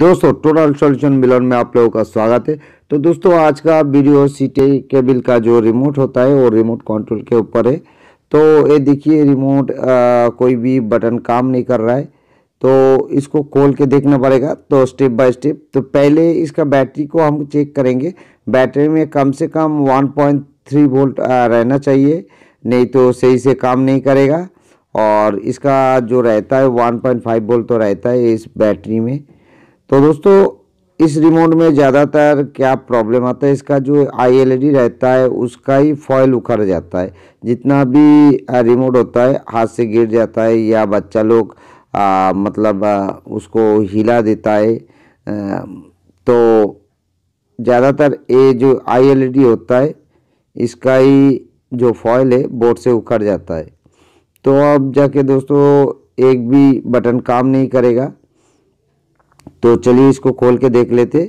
दोस्तों total solution मिलन में आप लोगों का स्वागत है तो दोस्तों आज का वीडियो सीटी केबल का जो रिमोट होता है वो रिमोट कंट्रोल के ऊपर है तो ये देखिए रिमोट आ, कोई भी बटन काम नहीं कर रहा है तो इसको खोल के देखना पड़ेगा तो स्टेप बाय स्टेप तो पहले इसका बैटरी को हम चेक करेंगे बैटरी में कम से कम वन वोल्ट रहना चाहिए नहीं तो सही से काम नहीं करेगा और इसका जो रहता है 1.5 वोल्ट तो रहता है इस बैटरी में तो दोस्तों इस रिमोट में ज़्यादातर क्या प्रॉब्लम आता है इसका जो आईएलईडी रहता है उसका ही फॉयल उखड़ जाता है जितना भी रिमोट होता है हाथ से गिर जाता है या बच्चा लोग आ, मतलब आ, उसको हिला देता है आ, तो ज़्यादातर ये जो आईएलईडी होता है इसका ही जो फॉयल है बोर्ड से उखड़ जाता है तो अब जाके दोस्तों एक भी बटन काम नहीं करेगा तो चलिए इसको खोल के देख लेते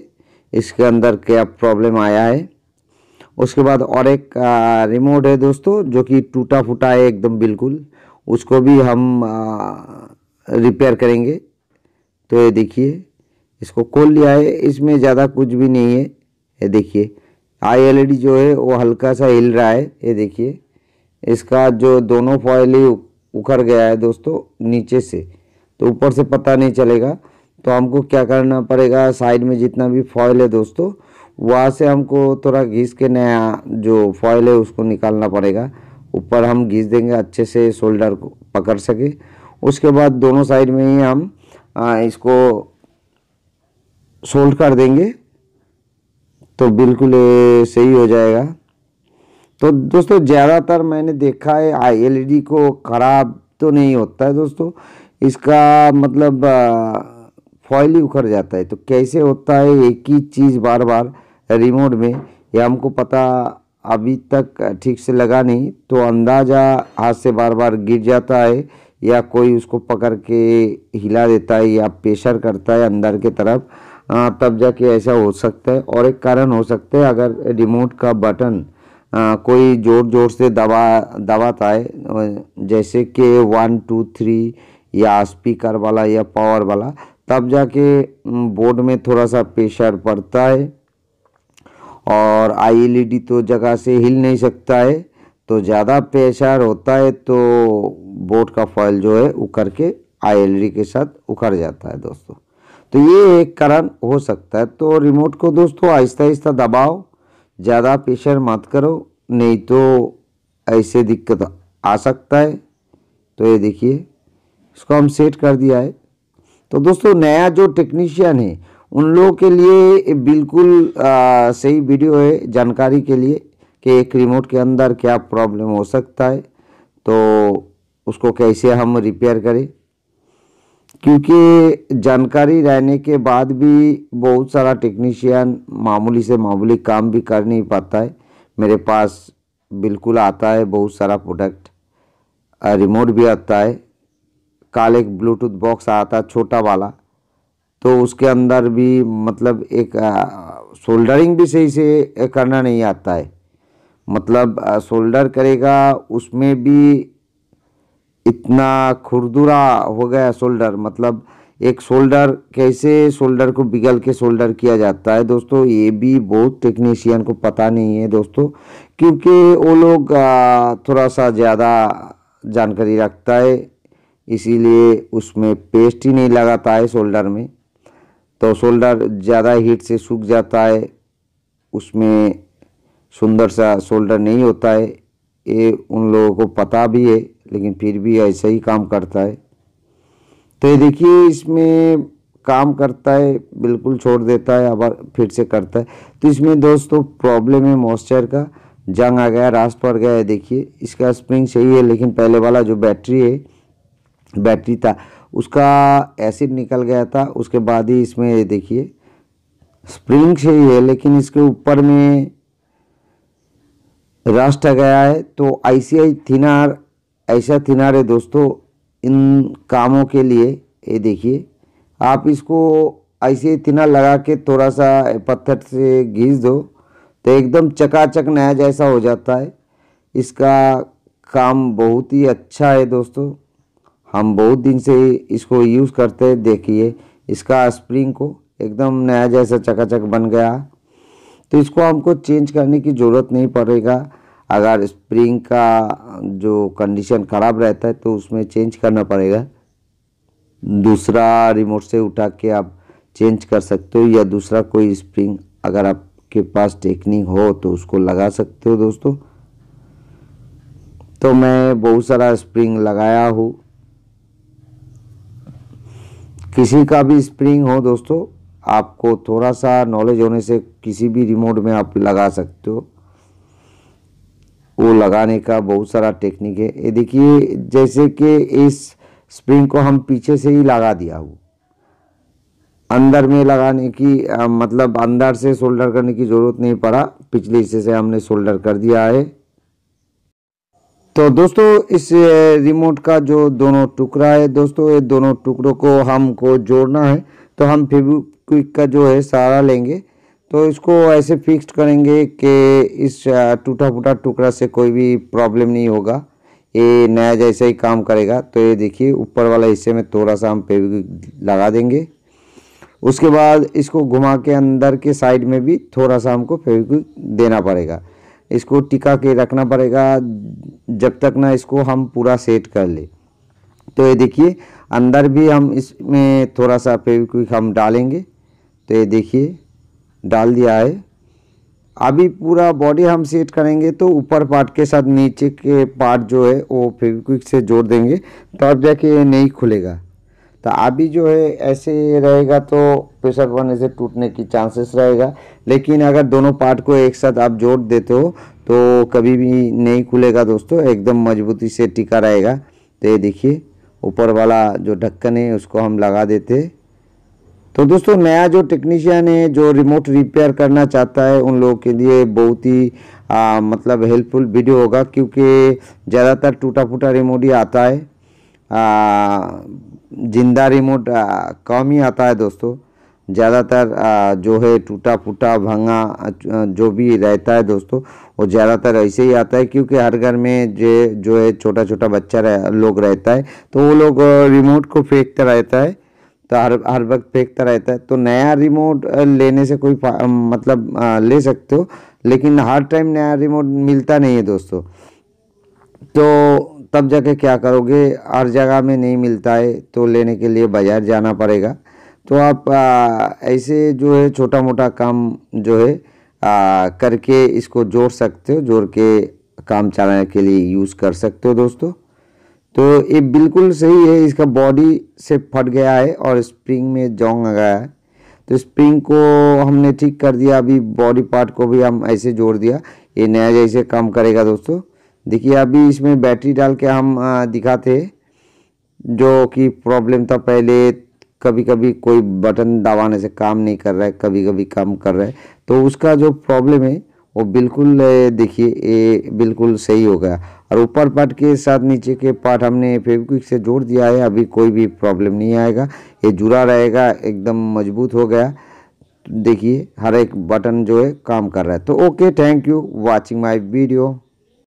इसके अंदर क्या प्रॉब्लम आया है उसके बाद और एक रिमोट है दोस्तों जो कि टूटा फूटा है एकदम बिल्कुल उसको भी हम रिपेयर करेंगे तो ये देखिए इसको खोल लिया है इसमें ज़्यादा कुछ भी नहीं है ये देखिए आईएलईडी e जो है वो हल्का सा हिल रहा है ये देखिए इसका जो दोनों फॉयल ही उखड़ गया है दोस्तों नीचे से तो ऊपर से पता नहीं चलेगा तो हमको क्या करना पड़ेगा साइड में जितना भी फॉयल है दोस्तों वहाँ से हमको थोड़ा घीस के नया जो फॉयल है उसको निकालना पड़ेगा ऊपर हम घीस देंगे अच्छे से शोल्डर को पकड़ सके उसके बाद दोनों साइड में ही हम आ, इसको सोल्ड कर देंगे तो बिल्कुल सही हो जाएगा तो दोस्तों ज़्यादातर मैंने देखा है आई एल e को ख़राब तो नहीं होता है दोस्तों इसका मतलब आ, फॉइल उखड़ जाता है तो कैसे होता है एक ही चीज़ बार बार रिमोट में यह हमको पता अभी तक ठीक से लगा नहीं तो अंदाज़ा हाथ से बार बार गिर जाता है या कोई उसको पकड़ के हिला देता है या प्रेशर करता है अंदर के तरफ तब जाके ऐसा हो सकता है और एक कारण हो सकता है अगर रिमोट का बटन आ, कोई ज़ोर ज़ोर से दबा दबाता है जैसे कि वन टू थ्री या स्पीकर वाला या पावर वाला तब जाके बोर्ड में थोड़ा सा प्रेशर पड़ता है और आईएलईडी e तो जगह से हिल नहीं सकता है तो ज़्यादा प्रेशर होता है तो बोर्ड का फॉइल जो है उखड़ के आईएलईडी e के साथ उखड़ जाता है दोस्तों तो ये एक कारण हो सकता है तो रिमोट को दोस्तों आहिस्ता आहिस्ता दबाओ ज़्यादा प्रेशर मत करो नहीं तो ऐसे दिक्कत आ सकता है तो ये देखिए इसको हम सेट कर दिया है तो दोस्तों नया जो टेक्नीशियन है उन लोगों के लिए बिल्कुल सही वीडियो है जानकारी के लिए कि एक रिमोट के अंदर क्या प्रॉब्लम हो सकता है तो उसको कैसे हम रिपेयर करें क्योंकि जानकारी रहने के बाद भी बहुत सारा टेक्नीशियन मामूली से मामूली काम भी कर नहीं पाता है मेरे पास बिल्कुल आता है बहुत सारा प्रोडक्ट रिमोट भी आता है काले ब्लूटूथ बॉक्स आता है छोटा वाला तो उसके अंदर भी मतलब एक सोल्डरिंग भी सही से करना नहीं आता है मतलब सोल्डर करेगा उसमें भी इतना खुरदुरा हो गया सोल्डर मतलब एक सोल्डर कैसे सोल्डर को बिगल के सोल्डर किया जाता है दोस्तों ये भी बहुत टेक्नीशियन को पता नहीं है दोस्तों क्योंकि वो लोग थोड़ा सा ज़्यादा जानकारी रखता है इसीलिए उसमें पेस्ट ही नहीं लगाता है शोल्डर में तो शोल्डर ज़्यादा हीट से सूख जाता है उसमें सुंदर सा शोल्डर नहीं होता है ये उन लोगों को पता भी है लेकिन फिर भी ऐसा ही काम करता है तो ये देखिए इसमें काम करता है बिल्कुल छोड़ देता है अब फिर से करता है तो इसमें दोस्तों प्रॉब्लम है मॉइस्चर का जंग आ गया रास पड़ गया है देखिए इसका स्प्रिंग सही है लेकिन पहले वाला जो बैटरी है बैटरी था उसका एसिड निकल गया था उसके बाद ही इसमें ये देखिए स्प्रिंग से ही है लेकिन इसके ऊपर में रस्ट आ गया है तो आईसीआई थिनार ऐसा थिनार है दोस्तों इन कामों के लिए ये देखिए आप इसको ऐसे थिनार लगा के थोड़ा सा पत्थर से घीस दो तो एकदम चकाचक नया जैसा हो जाता है इसका काम बहुत ही अच्छा है दोस्तों हम बहुत दिन से इसको यूज़ करते देखिए इसका स्प्रिंग को एकदम नया जैसा चकाचक बन गया तो इसको हमको चेंज करने की ज़रूरत नहीं पड़ेगा अगर स्प्रिंग का जो कंडीशन ख़राब रहता है तो उसमें चेंज करना पड़ेगा दूसरा रिमोट से उठा के आप चेंज कर सकते हो या दूसरा कोई स्प्रिंग अगर आपके पास टेक्निक हो तो उसको लगा सकते हो दोस्तों तो मैं बहुत सारा स्प्रिंग लगाया हूँ किसी का भी स्प्रिंग हो दोस्तों आपको थोड़ा सा नॉलेज होने से किसी भी रिमोट में आप लगा सकते हो वो लगाने का बहुत सारा टेक्निक है ये देखिए जैसे कि इस स्प्रिंग को हम पीछे से ही लगा दिया हूँ अंदर में लगाने की आ, मतलब अंदर से सोल्डर करने की ज़रूरत नहीं पड़ा पिछले हिस्से से हमने सोल्डर कर दिया है तो दोस्तों इस रिमोट का जो दोनों टुकड़ा है दोस्तों ये दोनों टुकड़ों को हमको जोड़ना है तो हम फेविक्विक का जो है सहारा लेंगे तो इसको ऐसे फिक्स्ड करेंगे कि इस टूटा फूटा टुकड़ा से कोई भी प्रॉब्लम नहीं होगा ये नया जैसा ही काम करेगा तो ये देखिए ऊपर वाले हिस्से में थोड़ा सा हम फेविक्विक लगा देंगे उसके बाद इसको घुमा के अंदर के साइड में भी थोड़ा सा हमको फेविक्विक देना पड़ेगा इसको टिका के रखना पड़ेगा जब तक ना इसको हम पूरा सेट कर ले तो ये देखिए अंदर भी हम इसमें थोड़ा सा फेविक्विक हम डालेंगे तो ये देखिए डाल दिया है अभी पूरा बॉडी हम सेट करेंगे तो ऊपर पार्ट के साथ नीचे के पार्ट जो है वो फेविक्विक से जोड़ देंगे तब तो जाके ये नहीं खुलेगा तो अभी जो है ऐसे रहेगा तो प्रेशर बनने से टूटने की चांसेस रहेगा लेकिन अगर दोनों पार्ट को एक साथ आप जोड़ देते हो तो कभी भी नहीं खुलेगा दोस्तों एकदम मजबूती से टिका रहेगा तो ये देखिए ऊपर वाला जो ढक्कन है उसको हम लगा देते तो दोस्तों नया जो टेक्नीशियन है जो रिमोट रिपेयर करना चाहता है उन लोगों के लिए बहुत ही मतलब हेल्पफुल वीडियो होगा क्योंकि ज़्यादातर टूटा फूटा रिमोट ही आता है आ, जिंदा रिमोट कम ही आता है दोस्तों ज़्यादातर जो है टूटा फूटा भंगा जो भी रहता है दोस्तों वो ज़्यादातर ऐसे ही आता है क्योंकि हर घर में जो जो है छोटा छोटा बच्चा रह, लोग रहता है तो वो लोग रिमोट को फेंकता रहता है तो हर हर वक्त फेंकता रहता है तो नया रिमोट लेने से कोई मतलब ले सकते हो लेकिन हर टाइम नया रिमोट मिलता नहीं है दोस्तों तो तब जाके क्या करोगे हर जगह में नहीं मिलता है तो लेने के लिए बाज़ार जाना पड़ेगा तो आप आ, ऐसे जो है छोटा मोटा काम जो है आ, करके इसको जोड़ सकते हो जोड़ के काम चलाने के लिए यूज़ कर सकते हो दोस्तों तो ये बिल्कुल सही है इसका बॉडी से फट गया है और स्प्रिंग में जोंग आ गया है तो स्प्रिंग को हमने ठीक कर दिया अभी बॉडी पार्ट को भी हम ऐसे जोड़ दिया ये नया जैसे काम करेगा दोस्तों देखिए अभी इसमें बैटरी डाल के हम दिखाते जो कि प्रॉब्लम था पहले कभी कभी कोई बटन दबाने से काम नहीं कर रहा है कभी कभी काम कर रहा है तो उसका जो प्रॉब्लम है वो बिल्कुल देखिए ये बिल्कुल सही हो गया और ऊपर पार्ट के साथ नीचे के पार्ट हमने फेविक्विक से जोड़ दिया है अभी कोई भी प्रॉब्लम नहीं आएगा ये जुड़ा रहेगा एकदम मजबूत हो गया देखिए हर एक बटन जो है काम कर रहा है तो okay thank you watching my video